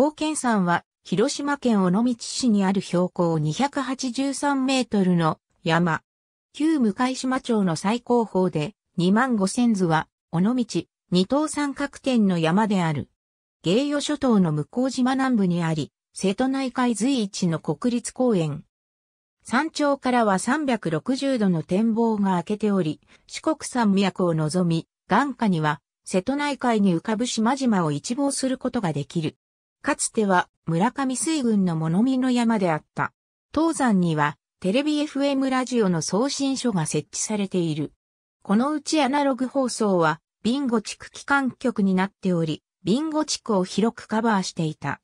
高見山は、広島県尾道市にある標高283メートルの山。旧向島町の最高峰で、2万5千図は、尾道、二等三角点の山である。芸予諸島の向島南部にあり、瀬戸内海随一の国立公園。山頂からは360度の展望が開けており、四国山脈を望み、眼下には瀬戸内海に浮かぶ島々を一望することができる。かつては村上水軍の物見の山であった。東山にはテレビ FM ラジオの送信所が設置されている。このうちアナログ放送はビンゴ地区機関局になっており、ビンゴ地区を広くカバーしていた。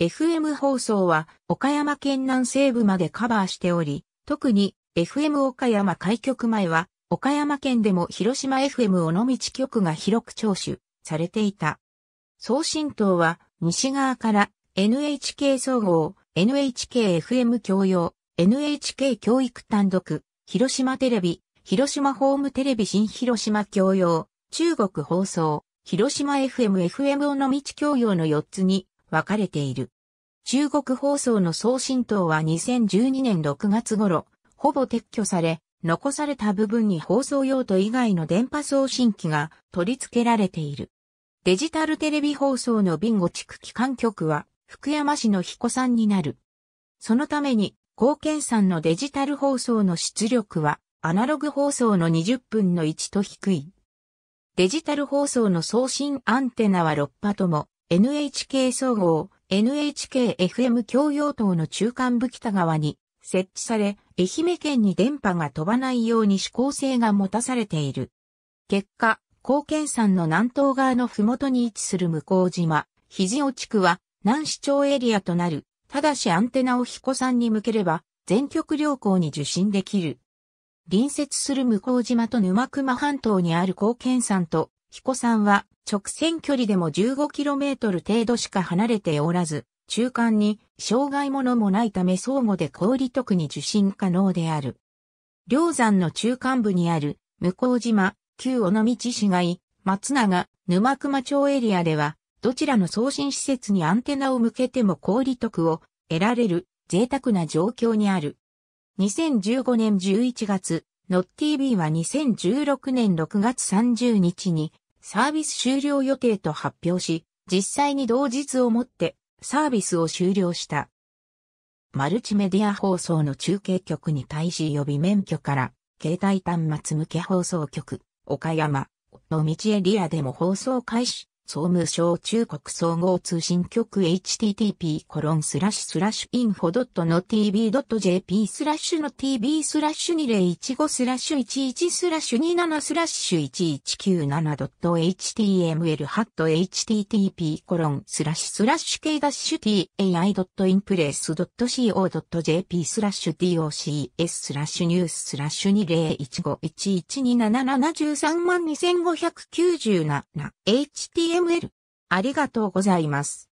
FM 放送は岡山県南西部までカバーしており、特に FM 岡山開局前は岡山県でも広島 FM 尾道局が広く聴取されていた。送信等は西側から NHK 総合、NHKFM 教養、NHK 教育単独、広島テレビ、広島ホームテレビ新広島教養、中国放送、広島 FM、FM 尾道教養の4つに分かれている。中国放送の送信等は2012年6月頃、ほぼ撤去され、残された部分に放送用途以外の電波送信機が取り付けられている。デジタルテレビ放送のビンゴ地区機関局は福山市の彦山になる。そのために、貢献んのデジタル放送の出力は、アナログ放送の20分の1と低い。デジタル放送の送信アンテナは6波とも、NHK 総合、NHKFM 共用等の中間部北側に設置され、愛媛県に電波が飛ばないように指向性が持たされている。結果、高県山の南東側の麓に位置する向島、肘尾地区は南市町エリアとなる、ただしアンテナを彦山に向ければ、全極良好に受信できる。隣接する向島と沼熊半島にある高県山と彦山は直線距離でも 15km 程度しか離れておらず、中間に障害物もないため相互で氷特に受信可能である。両山の中間部にある向島旧尾道市街、松永、沼熊町エリアでは、どちらの送信施設にアンテナを向けても小利得を得られる贅沢な状況にある。2015年11月、ノッ TV は2016年6月30日にサービス終了予定と発表し、実際に同日をもってサービスを終了した。マルチメディア放送の中継局に対し予備免許から、携帯端末向け放送局、岡山、の道エリアでも放送開始。総務省中国総合通信局 http コロンスラッシュスラッシュ info.tv.jp スラッシュの tv スラッシュ2015スラッシュ11スラッシュ27スラッシュ 1197.html ハット http コロンスラッシュスラッシュ k ダッシュ tai.impress.co.jp スラッシュ docs スラッシュニューススラッシュ2015112773万2597 html TML。ありがとうございます。